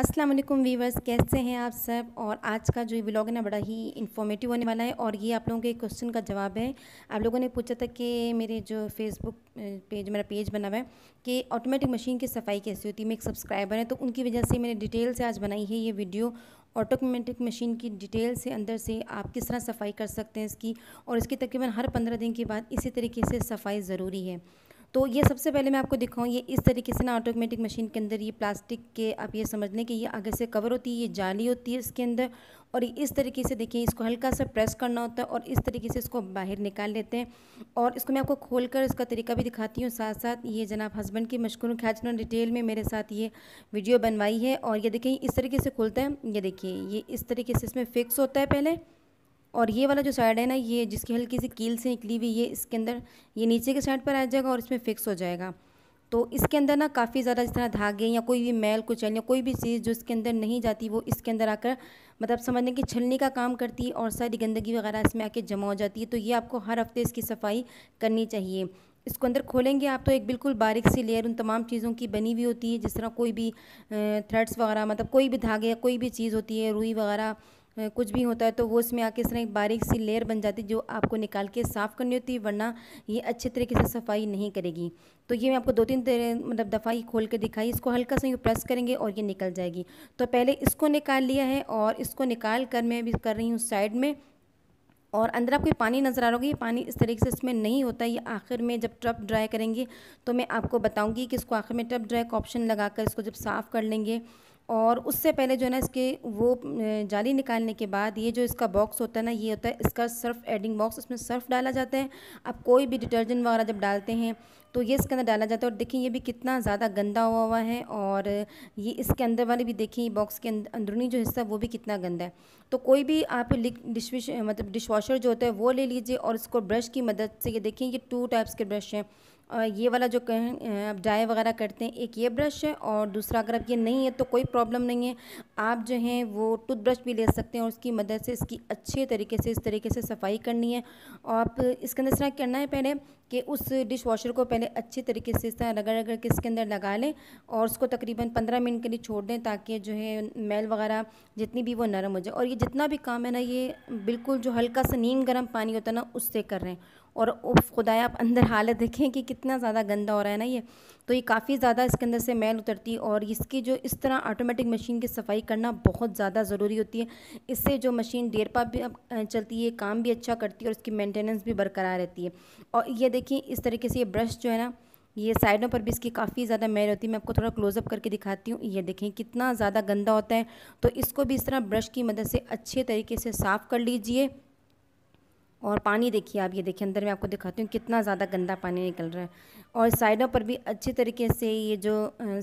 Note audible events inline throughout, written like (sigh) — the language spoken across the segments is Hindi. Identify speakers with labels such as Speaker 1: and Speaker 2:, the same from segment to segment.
Speaker 1: अस्सलाम वालेकुम वीवर्स कैसे हैं आप सब और आज का जो ब्लॉग है ना बड़ा ही इन्फॉर्मेटिव होने वाला है और ये आप लोगों के क्वेश्चन का जवाब है आप लोगों ने पूछा था कि मेरे जो फेसबुक पेज मेरा पेज बना हुआ है कि ऑटोमेटिक मशीन की सफाई कैसी होती है मैं एक सब्सक्राइबर है तो उनकी वजह से मैंने डिटेल से आज बनाई है ये वीडियो ऑटोमेटिक मशीन की डिटेल से अंदर से आप किस तरह सफाई कर सकते हैं इसकी और इसकी तकरीबन हर पंद्रह दिन के बाद इसी तरीके से सफाई ज़रूरी है तो ये सबसे पहले मैं आपको दिखाऊँ ये इस तरीके से ना ऑटोमेटिक मशीन के अंदर ये प्लास्टिक के आप ये समझ लें कि ये आगे से कवर होती है ये जाली होती है इसके अंदर और इस तरीके से देखिए इसको हल्का सा प्रेस करना होता है और इस तरीके से इसको बाहर निकाल लेते हैं और इसको मैं आपको खोल कर इसका तरीका भी दिखाती हूँ साथ साथ ये जनाब हस्बैंड की मशकूर ख्याल डिटेल में मेरे साथ ये वीडियो बनवाई है और ये देखिए इस तरीके से खोलते है ये देखिए ये इस तरीके से इसमें फ़िक्स होता है पहले और ये वाला जो साइड है ना ये जिसकी हल्की सी कील से निकली हुई ये इसके अंदर ये नीचे के साइड पर आ जाएगा और इसमें फिक्स हो जाएगा तो इसके अंदर ना काफ़ी ज़्यादा जिस तरह धागे या कोई भी मैल कुछ या कोई भी चीज़ जो इसके अंदर नहीं जाती वो इसके अंदर आकर मतलब समझने की छलने का काम करती है और सारी गंदगी वगैरह इसमें आके जमा हो जाती है तो ये आपको हर हफ्ते इसकी सफाई करनी चाहिए इसको अंदर खोलेंगे आप तो एक बिल्कुल बारीक सी लेयर उन तमाम चीज़ों की बनी हुई होती है जिस तरह कोई भी थ्रेड्स वगैरह मतलब कोई भी धागे कोई भी चीज़ होती है रुई वगैरह कुछ भी होता है तो वो इसमें आके इस तरह एक बारीक सी लेयर बन जाती है जो आपको निकाल के साफ़ करनी होती है वरना ये अच्छे तरीके से सफाई नहीं करेगी तो ये मैं आपको दो तीन मतलब दफ़ा ही खोल के दिखाई इसको हल्का सा ये प्रेस करेंगे और ये निकल जाएगी तो पहले इसको निकाल लिया है और इसको निकाल कर मैं भी कर रही हूँ साइड में और अंदर आपको पानी नज़र आ रहा होगा ये पानी इस तरीके से इसमें नहीं होता ये आखिर में जब ट्रप ड्राई करेंगे तो मैं आपको बताऊंगी कि इसको आखिर में ट्रप ड्राई का ऑप्शन लगाकर इसको जब साफ़ कर लेंगे और उससे पहले जो है ना इसके वो जाली निकालने के बाद ये जो इसका बॉक्स होता है ना ये होता है इसका सर्फ एडिंग बॉक्स इसमें सर्फ डाला जाता है आप कोई भी डिटर्जेंट वगैरह जब डालते हैं तो ये इसके अंदर डाला जाता है और देखिए ये भी कितना ज़्यादा गंदा हुआ हुआ है और ये इसके अंदर वाले भी देखिए बॉक्स के अंदरूनी जो हिस्सा वो भी कितना गंदा है तो कोई भी आप डिश मतलब डिश वॉशर जो होता है वो ले लीजिए और इसको ब्रश की मदद से ये देखें ये टू टाइप्स के ब्रश हैं ये वाला जो कहें आप डाई वगैरह करते हैं एक ये ब्रश है और दूसरा अगर आप ये नहीं है तो कोई प्रॉब्लम नहीं है आप जो हैं वो टूथब्रश भी ले सकते हैं और उसकी मदद से इसकी अच्छे तरीके से इस तरीके से सफाई करनी है और आप इसके अंदर इस करना है पहले कि उस डिश वॉशर को पहले अच्छे तरीके से इस तरह रगड़ रगड़ के इसके अंदर लगा लें और उसको तकरीबन पंद्रह मिनट के लिए छोड़ दें ताकि जो है मैल वगैरह जितनी भी वो नरम हो जाए और ये जितना भी काम है ना ये बिल्कुल जो हल्का सा नीम गर्म पानी होता है ना उससे कर रहे हैं और उफ खुदाया आप अंदर हालत देखें कि कितना ज़्यादा गंदा हो रहा है ना ये तो ये काफ़ी ज़्यादा इसके अंदर से मैल उतरती है और इसकी जो इस तरह ऑटोमेटिक मशीन की सफाई करना बहुत ज़्यादा ज़रूरी होती है इससे जो मशीन देर पा भी चलती है काम भी अच्छा करती है और इसकी मेंटेनेंस भी बरकरार रहती है और ये देखिए इस तरीके से ये ब्रश जो है ना ये साइडों पर भी इसकी काफ़ी ज़्यादा मैल होती है मैं आपको थोड़ा क्लोजअप करके दिखाती हूँ ये देखें कितना ज़्यादा गंदा होता है तो इसको भी इस तरह ब्रश की मदद से अच्छे तरीके से साफ़ कर लीजिए और पानी देखिए आप ये देखिए अंदर मैं आपको दिखाती हूँ कितना ज़्यादा गंदा पानी निकल रहा है और साइडों पर भी अच्छे तरीके से ये जो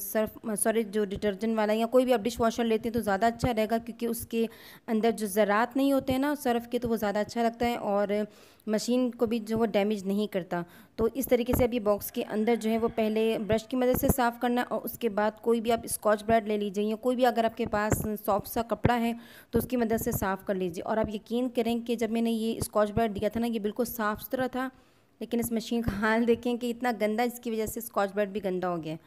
Speaker 1: सर्फ सॉरी जो डिटर्जेंट वाला या कोई भी आप डिश वॉशर लेते हैं तो ज़्यादा अच्छा रहेगा क्योंकि उसके अंदर जो ज़रात नहीं होते हैं ना सर्फ़ के तो वो ज़्यादा अच्छा लगता है और मशीन को भी जो वो डैमेज नहीं करता तो इस तरीके से अब ये बॉक्स के अंदर जो है वो पहले ब्रश की मदद से साफ़ करना और उसके बाद कोई भी आप स्कॉच ब्रैड ले लीजिए या कोई भी अगर आपके पास सॉफ्ट सा कपड़ा है तो उसकी मदद से साफ़ कर लीजिए और आप यकीन करें कि जब मैंने ये स्कॉच ब्रैड दिया था ना ये बिल्कुल साफ़ सुथरा था लेकिन इस मशीन का हाल देखें कि इतना गंदा इसकी वजह से स्कॉच ब्रैड भी गंदा हो गया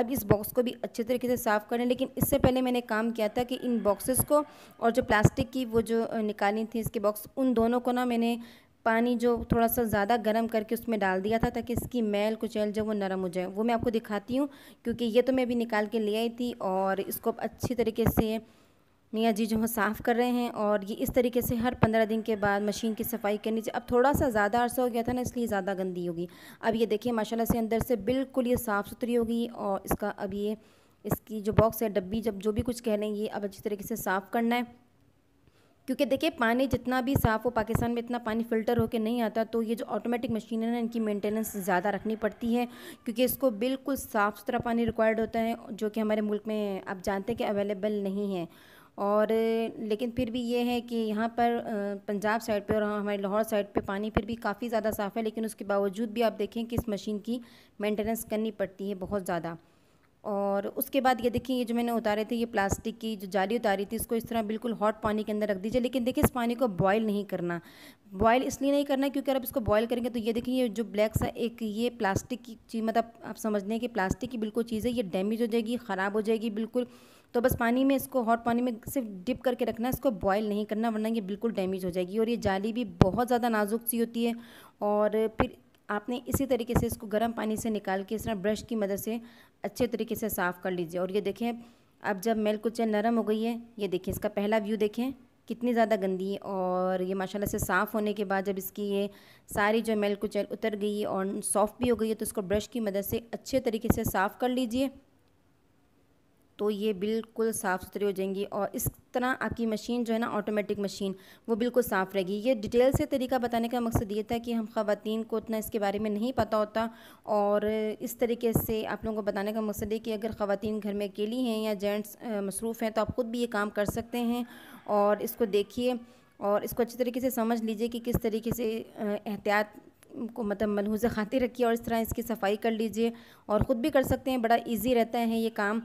Speaker 1: अब इस बॉक्स को भी अच्छे तरीके से साफ़ करें लेकिन इससे पहले मैंने काम किया था कि इन बॉक्सेस को और जो प्लास्टिक की वो जो निकाली थी इसके बॉक्स उन दोनों को ना मैंने पानी जो थोड़ा सा ज़्यादा गर्म करके उसमें डाल दिया था ताकि इसकी मैल कुचैल जो वो नरम हो जाए वो मैं आपको दिखाती हूँ क्योंकि ये तो मैं अभी निकाल के ले आई थी और इसको अच्छी तरीके से मियाँ जी जो है साफ़ कर रहे हैं और ये इस तरीके से हर पंद्रह दिन के बाद मशीन की सफाई करनी चाहिए अब थोड़ा सा ज़्यादा अर्सा हो गया था ना इसलिए ज़्यादा गंदी होगी अब ये देखिए माशाल्लाह से अंदर से बिल्कुल ये साफ़ सुथरी होगी और इसका अब ये इसकी जो बॉक्स है डब्बी जब जो भी कुछ कह रहे हैं ये अब अच्छी तरीके से साफ़ करना है क्योंकि देखिए पानी जितना भी साफ़ हो पाकिस्तान में इतना पानी फ़िल्टर होकर नहीं आता तो ये जो ऑटोमेटिक मशीन है ना इनकी मेंटेनेंस ज़्यादा रखनी पड़ती है क्योंकि इसको बिल्कुल साफ़ सुथरा पानी रिक्वायर्ड होता है जो कि हमारे मुल्क में आप जानते हैं कि अवेलेबल नहीं है और लेकिन फिर भी ये है कि यहाँ पर पंजाब साइड पे और हमारे लाहौर साइड पे पानी फिर भी काफ़ी ज़्यादा साफ़ है लेकिन उसके बावजूद भी आप देखें कि इस मशीन की मेंटेनेंस करनी पड़ती है बहुत ज़्यादा और उसके बाद ये देखिए ये जो मैंने उतारे थे ये प्लास्टिक की जो जाली उतारी थी इसको इस तरह बिल्कुल हॉट पानी के अंदर रख दीजिए लेकिन देखिए इस पानी को बॉयल नहीं करना बॉयल इसलिए नहीं करना क्योंकि अगर आप इसको बॉयल करेंगे तो ये देखिए ये जो ब्लैक सा एक ये प्लास्टिक की चीज़ मतलब आप समझ लें कि प्लास्टिक की बिल्कुल चीज़ है ये डैमेज हो जाएगी ख़राब हो जाएगी बिल्कुल तो बस पानी में इसको हॉट पानी में सिर्फ डिप करके रखना है इसको बॉयल नहीं करना वरना ये बिल्कुल डैमेज हो जाएगी और ये जाली भी बहुत ज़्यादा नाजुक सी होती है और फिर आपने इसी तरीके से इसको गर्म पानी से निकाल के इस तरह ब्रश की मदद से अच्छे तरीके से साफ़ कर लीजिए और ये देखें अब जब मेल कुचल नरम हो गई है ये देखें इसका पहला व्यू देखें कितनी ज़्यादा गंदी है और ये माशाल्लाह से साफ़ होने के बाद जब इसकी ये सारी जो मेल कुचल उतर गई है और सॉफ़्ट भी हो गई है तो इसको ब्रश की मदद से अच्छे तरीके से साफ़ कर लीजिए तो ये बिल्कुल साफ़ सुथरी हो जाएंगी और इस तरह आपकी मशीन जो है ना ऑटोमेटिक मशीन वो बिल्कुल साफ़ रहेगी ये डिटेल से तरीका बताने का मकसद ये था कि हम खातन को उतना इसके बारे में नहीं पता होता और इस तरीके से आप लोगों को बताने का मकसद है कि अगर ख़वान घर में अकेली हैं या जेंट्स मसरूफ़ हैं तो आप ख़ुद भी ये काम कर सकते हैं और इसको देखिए और इसको अच्छी तरीके से समझ लीजिए कि किस तरीके से एहतियात को मतलब मनहूज़ खाते रखिए और इस तरह इसकी सफाई कर लीजिए और ख़ुद भी कर सकते हैं बड़ा इजी रहता है ये काम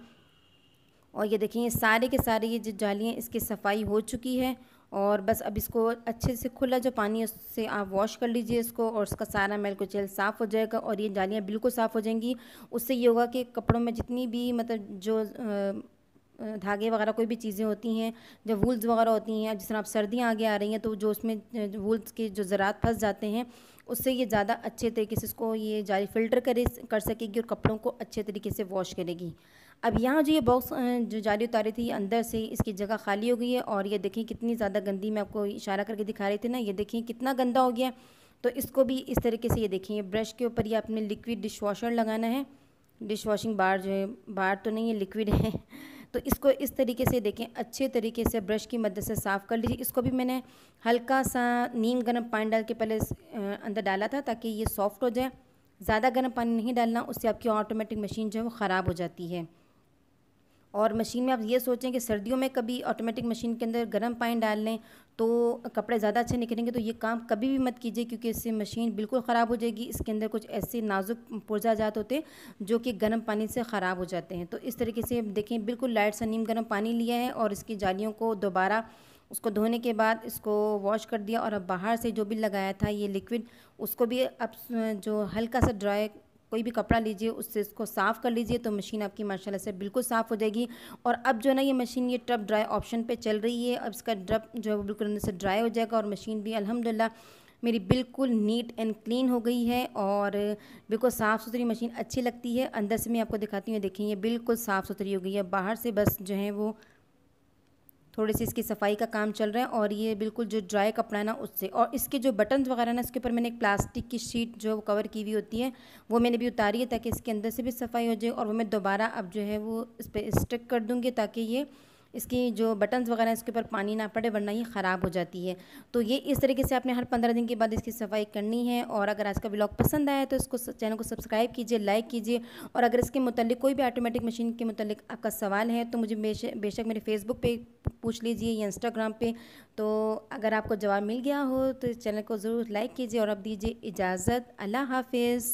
Speaker 1: और ये देखिए सारे के सारे ये जो जालियाँ इसकी सफाई हो चुकी है और बस अब इसको अच्छे से खुला जो पानी है उससे आप वॉश कर लीजिए इसको और उसका सारा मेल कुचेल साफ़ हो जाएगा और ये जालियाँ बिल्कुल साफ़ हो जाएंगी उससे ये होगा कि कपड़ों में जितनी भी मतलब जो आ, धागे वगैरह कोई भी चीज़ें होती हैं जब वूल्स वगैरह होती हैं जिस तरह आप सर्दियाँ आगे आ रही हैं तो जो उसमें वूल्स के जो ज़रात फंस जाते हैं उससे ये ज़्यादा अच्छे तरीके से इसको ये जाली फ़िल्टर करे कर सकेगी और कपड़ों को अच्छे तरीके से वॉश करेगी अब यहाँ जो ये बॉक्स जो जाली उतारी थी अंदर से इसकी जगह खाली हो गई है और ये देखें कितनी ज़्यादा गंदी मैं आपको इशारा करके दिखा रही थी ना ये देखें कितना गंदा हो गया तो इसको भी इस तरीके से ये देखें ब्रश के ऊपर ये आपने लिक्विड डिश वॉशर लगाना है डिश वॉशिंग बार जो है बार तो नहीं है लिक्विड है (laughs) तो इसको इस तरीके से देखें अच्छे तरीके से ब्रश की मदद से साफ़ कर लीजिए इसको भी मैंने हल्का सा नीम गर्म पानी डाल के पहले अंदर डाला था ताकि ये सॉफ़्ट हो जाए ज़्यादा गर्म पानी नहीं डालना उससे आपकी ऑटोमेटिक मशीन जो है वो ख़राब हो जाती है और मशीन में आप ये सोचें कि सर्दियों में कभी ऑटोमेटिक मशीन के अंदर गर्म पानी डाल लें तो कपड़े ज़्यादा अच्छे निकलेंगे तो ये काम कभी भी मत कीजिए क्योंकि इससे मशीन बिल्कुल ख़राब हो जाएगी इसके अंदर कुछ ऐसे नाजुक जात होते हैं जो कि गर्म पानी से ख़राब हो जाते हैं तो इस तरीके से देखें बिल्कुल लाइट सा नीम गर्म पानी लिया है और इसकी जालियों को दोबारा उसको धोने के बाद इसको वॉश कर दिया और अब बाहर से जो भी लगाया था ये लिक्विड उसको भी अब जो हल्का सा ड्राई कोई भी कपड़ा लीजिए उससे इसको साफ़ कर लीजिए तो मशीन आपकी माशाला से बिल्कुल साफ़ हो जाएगी और अब जो है ना ये मशीन ये ट्रप ड्राई ऑप्शन पर चल रही है अब इसका ड्रप जो है वो बिल्कुल अंदर से ड्राई हो जाएगा और मशीन भी अलहमदिल्ला मेरी बिल्कुल नीट एंड क्लीन हो गई है और बिल्कुल साफ़ सुथरी मशीन अच्छी लगती है अंदर से मैं आपको दिखाती हूँ देखिए ये बिल्कुल साफ़ सुथरी हो गई है बाहर से बस जो है वो थोड़े से इसकी सफाई का काम चल रहा है और ये बिल्कुल जो ड्राई कपड़ा है ना उससे और इसके जो बटन वगैरह ना इसके ऊपर मैंने एक प्लास्टिक की शीट जो कवर की हुई होती है वो मैंने भी उतारी है ताकि इसके अंदर से भी सफाई हो जाए और वो मैं दोबारा अब जो है वो इस पर स्टिक कर दूँगी ताकि ये इसकी जो बटन्स वगैरह इसके ऊपर पानी ना पड़े वरना ये ख़राब हो जाती है तो ये इस तरीके से आपने हर पंद्रह दिन के बाद इसकी सफाई करनी है और अगर आज का ब्लॉग पसंद आया तो इसको चैनल को सब्सक्राइब कीजिए लाइक कीजिए और अगर इसके मतलब कोई भी ऑटोमेटिक मशीन के मतलब आपका सवाल है तो मुझे बेशक मेरे फेसबुक पर पूछ लीजिए या इंस्टाग्राम पर तो अगर आपको जवाब मिल गया हो तो इस चैनल को ज़रूर लाइक कीजिए और अब दीजिए इजाज़त अल्लाह हाफिज़